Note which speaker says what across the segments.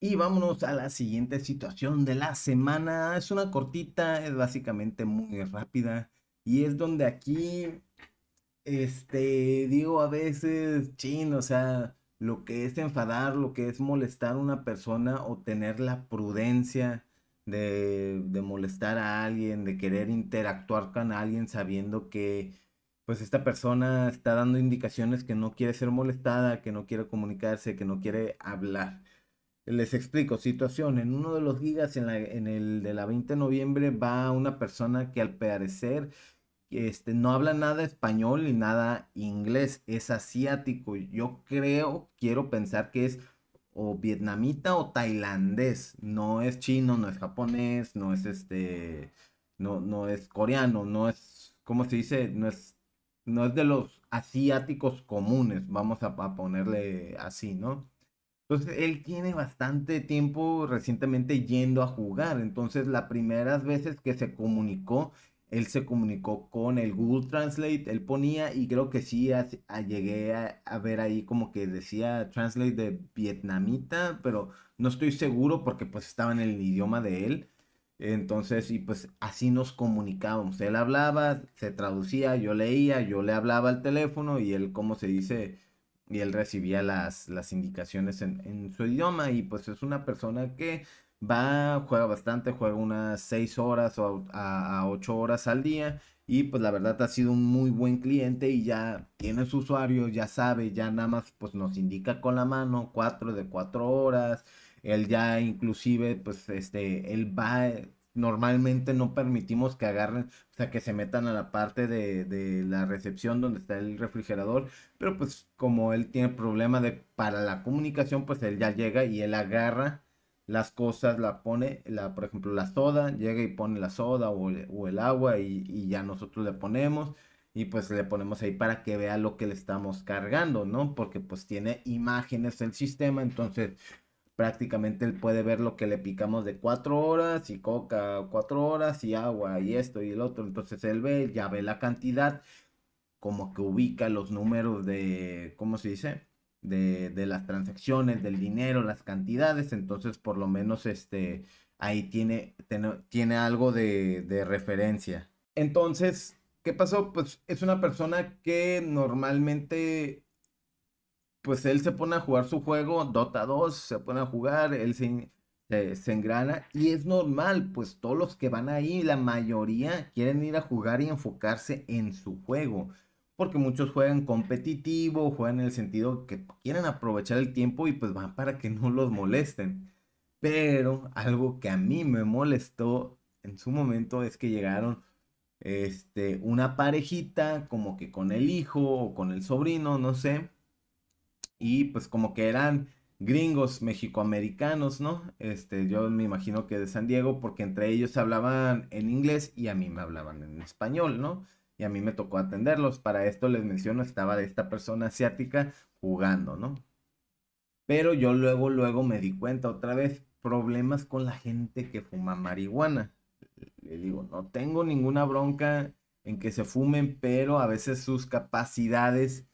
Speaker 1: Y vámonos a la siguiente situación de la semana. Es una cortita, es básicamente muy rápida. Y es donde aquí, este, digo a veces, chin, o sea, lo que es enfadar, lo que es molestar a una persona o tener la prudencia de, de molestar a alguien, de querer interactuar con alguien sabiendo que pues esta persona está dando indicaciones que no quiere ser molestada, que no quiere comunicarse, que no quiere hablar. Les explico, situación, en uno de los gigas, en, el de la 20 de noviembre, va una persona que al parecer este, no habla nada español ni nada inglés, es asiático. Yo creo, quiero pensar que es o vietnamita o tailandés, no es chino, no es japonés, no es este, no, no es coreano, no es, ¿cómo se dice? No es, no es de los asiáticos comunes, vamos a, a ponerle así, ¿no? Entonces, él tiene bastante tiempo recientemente yendo a jugar. Entonces, las primeras veces que se comunicó, él se comunicó con el Google Translate, él ponía, y creo que sí, llegué a, a, ver ahí como que decía Translate de vietnamita, pero no estoy seguro porque pues estaba en el idioma de él. Entonces, y pues así nos comunicábamos. Él hablaba, se traducía, yo leía, yo le hablaba al teléfono y él, como se dice, y él recibía las, las indicaciones en, su idioma y pues es una persona que va, juega bastante, juega unas 6 horas o a, 8 horas al día y pues la verdad ha sido un muy buen cliente y ya tiene su usuario, ya sabe, ya nada más pues nos indica con la mano 4 de 4 horas, él ya inclusive pues este, él va normalmente no permitimos que agarren, o sea, que se metan a la parte de, de, la recepción donde está el refrigerador, pero pues como él tiene problema de, para la comunicación, pues él ya llega y él agarra las cosas, la pone, la, por ejemplo, la soda, llega y pone la soda o, el agua y, y, ya nosotros le ponemos y pues le ponemos ahí para que vea lo que le estamos cargando, ¿no? Porque pues tiene imágenes el sistema, entonces prácticamente él puede ver lo que le picamos de cuatro horas y coca, cuatro horas y agua y esto y el otro. Entonces él ve, ya ve la cantidad, como que ubica los números de, ¿cómo se dice? De, de las transacciones, del dinero, las cantidades. Entonces por lo menos este, ahí tiene, algo de, de referencia. Entonces, ¿qué pasó? Pues es una persona que normalmente pues él se pone a jugar su juego, Dota 2, se pone a jugar, él se, eh, se, engrana y es normal, pues todos los que van ahí, la mayoría quieren ir a jugar y enfocarse en su juego. Porque muchos juegan competitivo, juegan en el sentido que quieren aprovechar el tiempo y pues van para que no los molesten. Pero algo que a mí me molestó en su momento es que llegaron este, una parejita como que con el hijo o con el sobrino, no sé y pues como que eran gringos mexicoamericanos, ¿no? Este, yo me imagino que de San Diego, porque entre ellos hablaban en inglés y a mí me hablaban en español, ¿no? Y a mí me tocó atenderlos. Para esto les menciono, estaba esta persona asiática jugando, ¿no? Pero yo luego, luego me di cuenta otra vez, problemas con la gente que fuma marihuana. Le digo, no tengo ninguna bronca en que se fumen, pero a veces sus capacidades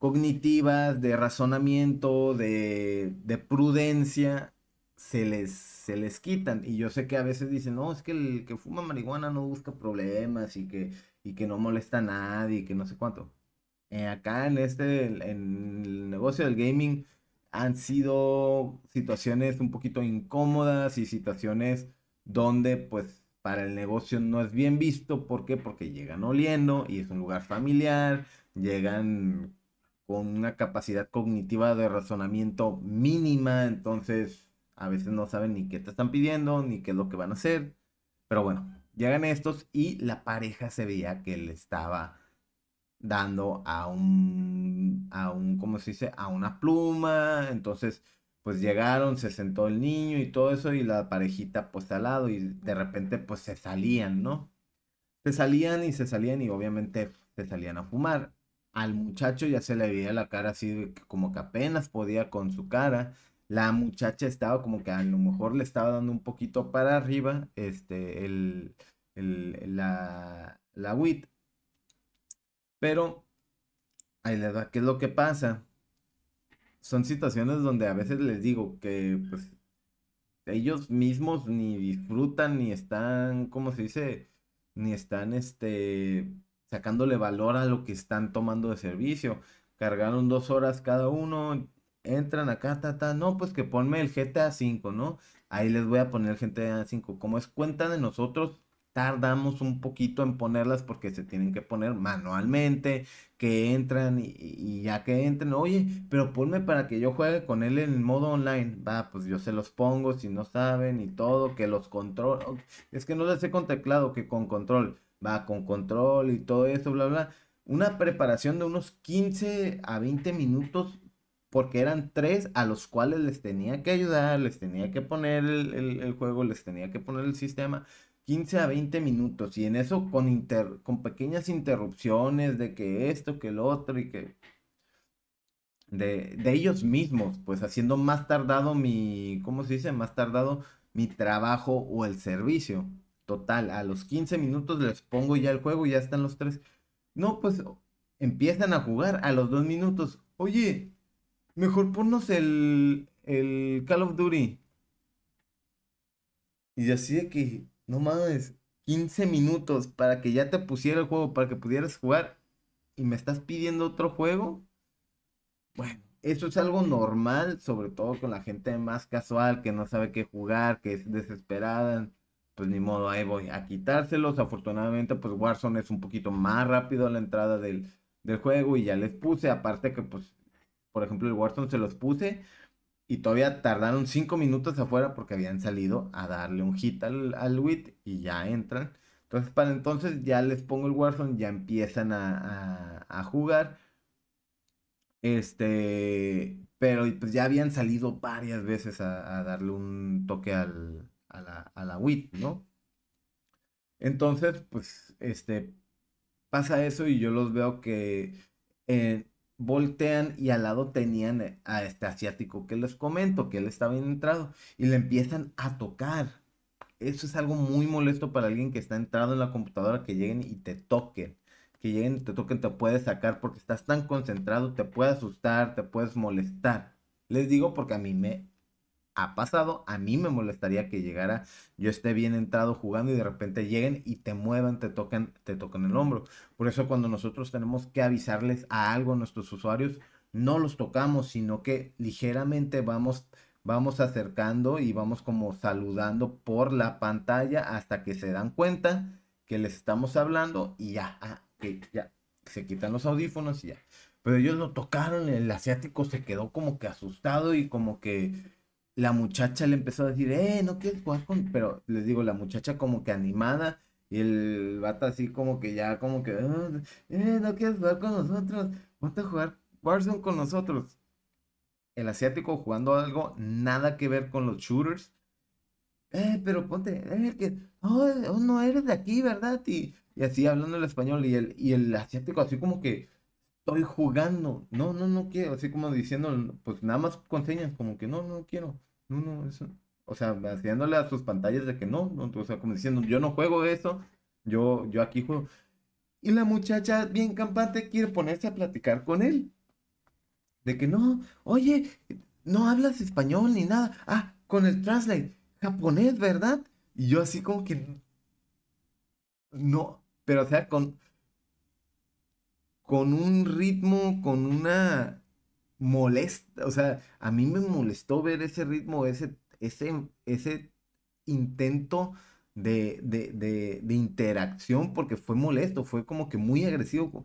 Speaker 1: cognitivas, de razonamiento, de, prudencia, se les, se les quitan. Y yo sé que a veces dicen, no, es que el que fuma marihuana no busca problemas y que, y que no molesta a nadie y que no sé cuánto. Eh, acá en este, en el negocio del gaming, han sido situaciones un poquito incómodas y situaciones donde pues para el negocio no es bien visto. ¿Por qué? Porque llegan oliendo y es un lugar familiar, llegan con una capacidad cognitiva de razonamiento mínima, entonces a veces no saben ni qué te están pidiendo, ni qué es lo que van a hacer. Pero bueno, llegan estos y la pareja se veía que le estaba dando a un, a un, ¿cómo se dice? A una pluma. Entonces, pues llegaron, se sentó el niño y todo eso y la parejita pues al lado y de repente pues se salían, ¿no? Se salían y se salían y obviamente se salían a fumar. Al muchacho ya se le veía la cara así, como que apenas podía con su cara. La muchacha estaba como que a lo mejor le estaba dando un poquito para arriba, este, el, el la, la WIT. Pero, ahí ¿qué es lo que pasa? Son situaciones donde a veces les digo que, pues, ellos mismos ni disfrutan, ni están, ¿cómo se dice? Ni están, este, sacándole valor a lo que están tomando de servicio. Cargaron dos horas cada uno, entran acá, ta, no, pues que ponme el GTA 5, ¿no? Ahí les voy a poner el GTA 5. Como es cuenta de nosotros, tardamos un poquito en ponerlas porque se tienen que poner manualmente, que entran y, ya que entren, oye, pero ponme para que yo juegue con él en modo online. Va, pues yo se los pongo si no saben y todo, que los control, es que no les he con teclado, que con control va con control y todo eso, bla, bla. Una preparación de unos 15 a 20 minutos porque eran tres a los cuales les tenía que ayudar, les tenía que poner el, juego, les tenía que poner el sistema, 15 a 20 minutos, y en eso con, con pequeñas interrupciones de que esto, que el otro, y que... De, de ellos mismos, pues haciendo más tardado mi, ¿cómo se dice? Más tardado mi trabajo o el servicio. Total, a los 15 minutos les pongo ya el juego, ya están los tres. No, pues empiezan a jugar a los dos minutos. Oye, mejor ponnos el, el Call of Duty. Y así de que, no mames, 15 minutos para que ya te pusiera el juego, para que pudieras jugar. Y me estás pidiendo otro juego. Bueno, eso es algo normal, sobre todo con la gente más casual, que no sabe qué jugar, que es desesperada pues ni modo, ahí voy a quitárselos. Afortunadamente, pues Warzone es un poquito más rápido a la entrada del, juego y ya les puse. Aparte que, pues, por ejemplo, el Warzone se los puse y todavía tardaron cinco minutos afuera porque habían salido a darle un hit al, al WIT y ya entran. Entonces, para entonces ya les pongo el Warzone, ya empiezan a, jugar. Este, pero pues, ya habían salido varias veces a darle un toque al, a la, a la WIT, ¿no? Entonces, pues, este, pasa eso y yo los veo que eh, voltean y al lado tenían a este asiático que les comento, que él estaba bien entrado, y le empiezan a tocar. Eso es algo muy molesto para alguien que está entrado en la computadora, que lleguen y te toquen. Que lleguen y te toquen, te puedes sacar porque estás tan concentrado, te puede asustar, te puedes molestar. Les digo porque a mí me ha pasado. A mí me molestaría que llegara, yo esté bien entrado jugando y de repente lleguen y te muevan, te tocan, te tocan el hombro. Por eso cuando nosotros tenemos que avisarles a algo a nuestros usuarios, no los tocamos, sino que ligeramente vamos vamos acercando y vamos como saludando por la pantalla hasta que se dan cuenta que les estamos hablando y ya, ah, ya se quitan los audífonos y ya. Pero ellos lo tocaron, el asiático se quedó como que asustado y como que la muchacha le empezó a decir, eh, no quieres jugar con... Pero les digo, la muchacha como que animada y el vato así como que ya, como que, ah, eh, no quieres jugar con nosotros, ponte a jugar Warzone con nosotros. El asiático jugando algo nada que ver con los shooters. Eh, pero ponte, eh, que, oh, no eres de aquí, ¿verdad? Y, así hablando el español y el, y el asiático así como que estoy jugando. No, no, no quiero. Así como diciendo, pues nada más con señas, como que no, no quiero. No, no, eso. O sea, haciéndole a sus pantallas de que no, o sea, como diciendo, yo no juego eso, yo, yo aquí juego. Y la muchacha, bien campante, quiere ponerse a platicar con él. De que no, oye, no hablas español ni nada. Ah, con el translate, japonés, ¿verdad? Y yo así como que... No, pero o sea, con con un ritmo, con una molesta, o sea, a mí me molestó ver ese ritmo, ese, ese, ese intento de, de, de, de interacción, porque fue molesto, fue como que muy agresivo.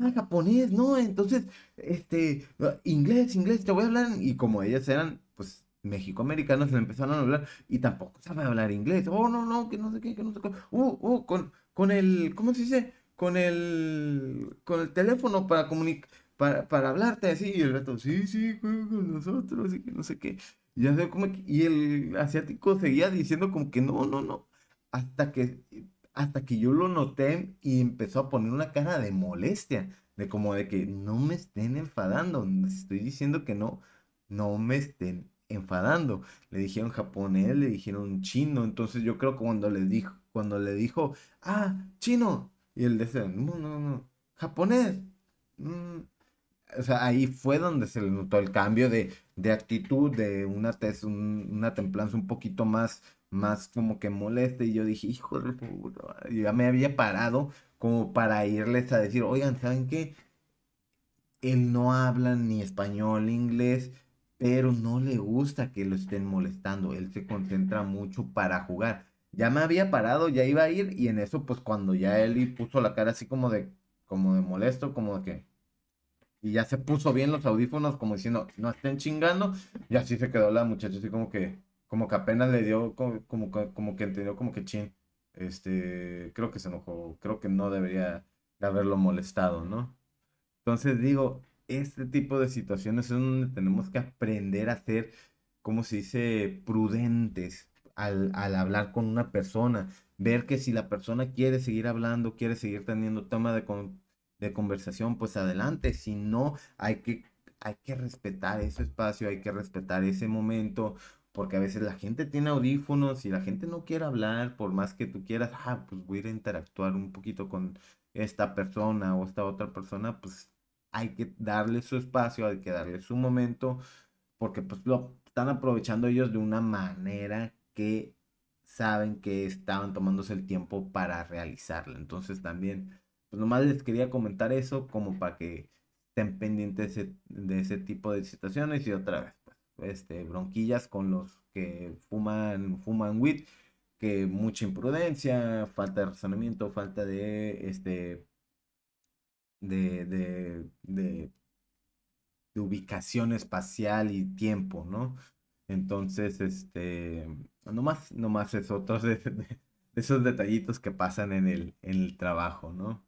Speaker 1: Ah, japonés, no, entonces, este, inglés, inglés, te voy a hablar. Y como ellas eran, pues, mexicoamericanos, le empezaron a hablar y tampoco sabe hablar inglés. Oh, no, no, que no sé qué, que no sé qué. Uh, uh, con, con el, ¿cómo se dice? con el, con el teléfono para comunicar. Para, hablarte así, y el gato, sí, sí, juega con nosotros, así que no sé qué. Y, como y el asiático seguía diciendo como que no, no, no. Hasta que, hasta que yo lo noté y empezó a poner una cara de molestia, de como de que no me estén enfadando, estoy diciendo que no, no me estén enfadando. Le dijeron japonés, le dijeron chino, entonces yo creo que cuando le dijo, cuando le dijo, ah, chino, y él decía, no, no, no, japonés. Mm, o sea, ahí fue donde se le notó el cambio de, actitud, de una, una templanza un poquito más, más como que molesta. Y yo dije, hijo de puta, ya me había parado como para irles a decir, oigan, ¿saben qué? Él no habla ni español, inglés, pero no le gusta que lo estén molestando. Él se concentra mucho para jugar ya me había parado, ya iba a ir, y en eso, pues cuando ya Eli puso la cara así como de, como de molesto, como de que. Y ya se puso bien los audífonos, como diciendo, no estén chingando. Y así se quedó la muchacha, así como que, como que apenas le dio, como, como, que entendió, como que chin. Este, creo que se enojó, creo que no debería haberlo molestado, ¿no? Entonces digo, este tipo de situaciones es donde tenemos que aprender a ser, como se dice, prudentes al, hablar con una persona, ver que si la persona quiere seguir hablando, quiere seguir teniendo tema de, conversación, pues adelante, si no, hay que, hay que respetar ese espacio, hay que respetar ese momento, porque a veces la gente tiene audífonos y la gente no quiere hablar, por más que tú quieras, ah, pues voy a interactuar un poquito con esta persona o esta otra persona, pues hay que darle su espacio, hay que darle su momento, porque pues lo están aprovechando ellos de una manera que saben que estaban tomándose el tiempo para realizarla. Entonces también, pues nomás les quería comentar eso como para que estén pendientes de ese, tipo de situaciones y otra vez, pues, este, bronquillas con los que fuman, fuman weed, que mucha imprudencia, falta de razonamiento, falta de, este, de, de, de ubicación espacial y tiempo, ¿no? Entonces, este, no más es otro de, esos detallitos que pasan en el, en el trabajo, ¿no?